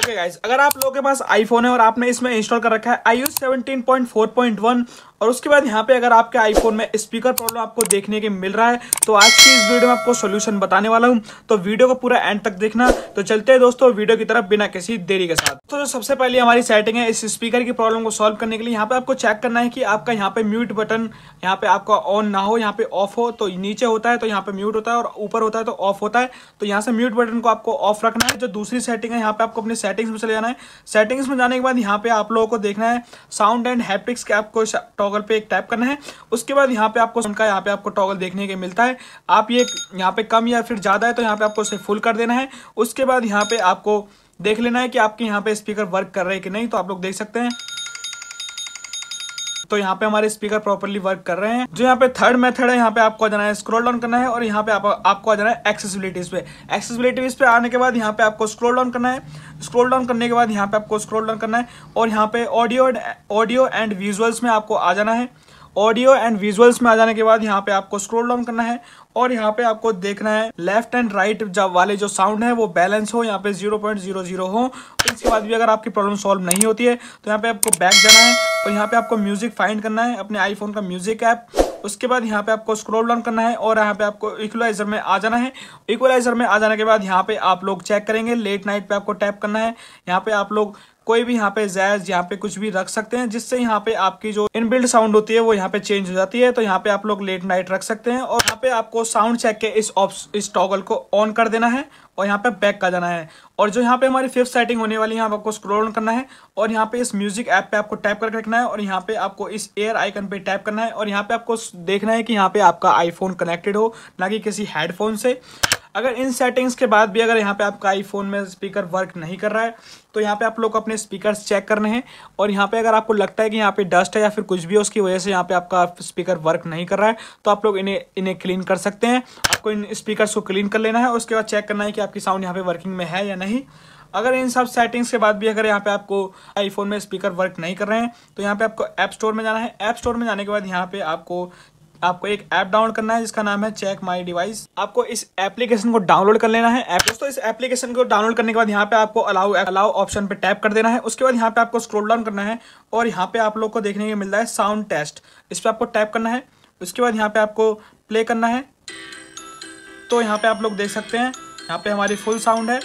okay guys अगर आप लोगों के पास आईफोन है और आपने इसमें इंस्टॉल कर रखा है आई यू सेवनटीन और उसके बाद यहाँ पे अगर आपके आईफोन में स्पीकर प्रॉब्लम आपको देखने के मिल रहा है तो आज की इस वीडियो में आपको सोल्यूशन बताने वाला हूँ तो वीडियो को पूरा एंड तक देखना तो चलते हैं दोस्तों वीडियो की तरफ बिना किसी देरी के साथ तो जो सबसे पहले हमारी सेटिंग है इस स्पीकर की प्रॉब्लम को सॉल्व करने के लिए यहाँ पे आपको चेक करना है कि आपका यहाँ पे म्यूट बटन यहाँ पे आपका ऑन ना हो यहाँ पे ऑफ हो तो नीचे होता है तो यहाँ पे म्यूट होता है और ऊपर होता है तो ऑफ होता है तो यहाँ से म्यूट बटन को आपको ऑफ रखना है जो दूसरी सेटिंग है यहाँ पे आपको अपने सेटिंग्स में चले जाना है सेटिंग्स में जाने के बाद यहाँ पे आप लोगों को देखना है साउंड एंड हैप्टिक्स के आपको टॉगल पे एक टैप करना है उसके बाद यहाँ पे आपको उनका यहाँ पे आपको टॉगल देखने के मिलता है आप ये यहाँ पे कम या फिर ज़्यादा है तो यहाँ पे आपको उसे फुल कर देना है उसके बाद यहाँ पे आपको देख लेना है कि आपके यहाँ पे स्पीकर वर्क कर रहे हैं कि नहीं तो आप लोग देख सकते हैं तो यहाँ पे हमारे स्पीकर प्रॉपरली वर्क कर रहे हैं जो यहाँ पे थर्ड मेथड है यहाँ पे आपको आ जाना है स्क्रोल डाउन करना है और यहाँ पे आप, आपको आ जाना है एक्सेसिबिलिटीज पे एक्सेसिबिलिटीज पे आने के बाद यहाँ पे आपको स्क्रोल डाउन करना है स्क्रोल डाउन करने के बाद यहाँ पे आपको स्क्रोल डाउन करना है और यहाँ पे ऑडियो ऑडियो एंड विजुअल्स में आपको आ जाना है ऑडियो एंड विजुअल्स में आ जाने के बाद यहाँ पे आपको स्क्रोल डाउन करना है और यहाँ पे आपको देखना है लेफ्ट एंड राइट वाले जो साउंड है वो बैलेंस हो यहाँ पे जीरो पॉइंट जीरो जीरो हो इसके बाद भी अगर आपकी प्रॉब्लम सॉल्व नहीं होती है तो यहाँ पे आपको बैक जाना है तो यहाँ पे आपको म्यूजिक फाइंड करना है अपने आईफोन का म्यूजिक ऐप उसके बाद यहाँ पे आपको स्क्रॉल डाउन करना है और यहाँ पे आपको इक्वलाइजर में आ जाना है इक्वलाइजर में आ जाने के बाद यहाँ पे आप लोग चेक करेंगे लेट नाइट पे आपको टैप करना है यहाँ पे आप लोग कोई भी यहाँ पे जैज यहाँ पे कुछ भी रख सकते हैं जिससे यहाँ पे आपकी जो इनबिल्ड साउंड होती है वो यहाँ पे चेंज हो जाती है तो यहाँ पे आप लोग लेट नाइट रख सकते हैं और यहाँ पे आपको साउंड चेक के इस ऑप्स इस टॉगल को ऑन कर देना है और यहाँ पे बैक का जाना है और जो यहाँ पे हमारी फिफ्थ सेटिंग होने वाली है यहाँ आपको स्क्रोल ऑन करना है और यहाँ पे इस म्यूजिक ऐप पे आपको टैप करके रखना है और यहाँ पे आपको इस एयर आइकन पे टैप करना है और यहाँ पे आपको देखना है कि यहाँ पे आपका आईफोन कनेक्टेड हो ना कि किसी हेडफोन से अगर इन सेटिंग्स के बाद भी अगर यहाँ पे आपका आईफोन में स्पीकर वर्क नहीं कर रहा है तो यहाँ पे आप लोग अपने स्पीकर चेक करने हैं और यहाँ पे अगर आपको लगता है कि यहाँ पे डस्ट है या फिर कुछ भी है उसकी वजह से यहाँ पे आपका स्पीकर वर्क नहीं कर रहा है तो आप लोग इन्हें इन्हें क्लीन कर सकते हैं आपको इन स्पीकर को क्लीन कर लेना है उसके बाद चेक करना है कि आपकी साउंड यहाँ पे वर्किंग में है या नहीं अगर इन सब सेटिंग्स के बाद भी अगर यहाँ पे आपको आईफोन में स्पीकर वर्क नहीं कर रहे हैं तो यहाँ पे आपको ऐप स्टोर में जाना है ऐप स्टोर में जाने के बाद यहाँ पे आपको आपको एक ऐप डाउनलोड करना है जिसका नाम है चेक माई डिवाइस आपको इस एप्लीकेशन को डाउनलोड कर लेना है दोस्तों इस एप्लीकेशन को डाउनलोड करने के बाद यहाँ पे आपको अलाउ अलाउ ऑप्शन पे टैप कर देना है उसके बाद यहाँ पे आपको स्क्रोल डाउन करना है और यहाँ पे आप लोग को देखने को मिलता है साउंड टेस्ट इस पर आपको टैप करना है उसके बाद यहाँ पे आपको प्ले करना है तो यहाँ पे आप लोग देख सकते हैं यहाँ पे हमारी फुल साउंड है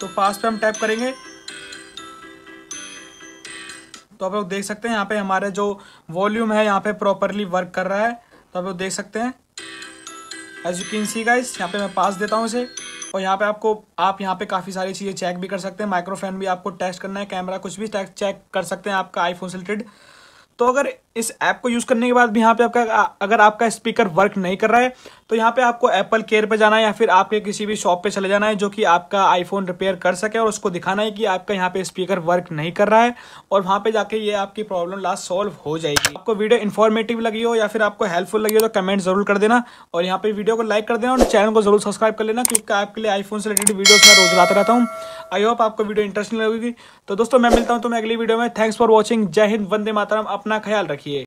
तो पास पे हम टैप करेंगे तो आप लोग देख सकते हैं यहाँ पे हमारे जो वॉल्यूम है यहाँ पे प्रॉपरली वर्क कर रहा है तो आप देख सकते हैं as you can see guys यहाँ पे मैं पास देता हूँ इसे और यहाँ पे आपको आप यहाँ पे काफ़ी सारी चीज़ें चेक भी कर सकते हैं माइक्रोफोन भी आपको टेस्ट करना है कैमरा कुछ भी चेक कर सकते हैं आपका आईफोन से रिलेटेड तो अगर इस ऐप को यूज़ करने के बाद भी यहाँ पे आपका अगर आपका स्पीकर वर्क नहीं कर रहा है तो यहाँ पे आपको एप्पल केयर पे जाना है या फिर आपके किसी भी शॉप पे चले जाना है जो कि आपका आईफोन रिपेयर कर सके और उसको दिखाना है कि आपका यहाँ पे स्पीकर वर्क नहीं कर रहा है और वहाँ पे जाके ये आपकी प्रॉब्लम लास्ट सॉल्व हो जाएगी आपको वीडियो इन्फॉर्मेटिव लगी हो या फिर आपको हेल्पफुल लगी हो तो कमेंट जरूर कर देना और यहाँ पर वीडियो को लाइक कर देना और चैनल को जरूर सब्सक्राइब कर लेना क्योंकि आपके लिए आईफोन से रिलेटेड वीडियो मैं रोज लाता रहता हूँ आई होप आपको वीडियो इंटरेस्टिंग लगेगी तो दोस्तों मैं मिलता हूँ तुम्हें अगली वीडियो में थैंक्स फॉर वॉचिंग जय हिंद वंदे मातरम अपना ख्याल रखिए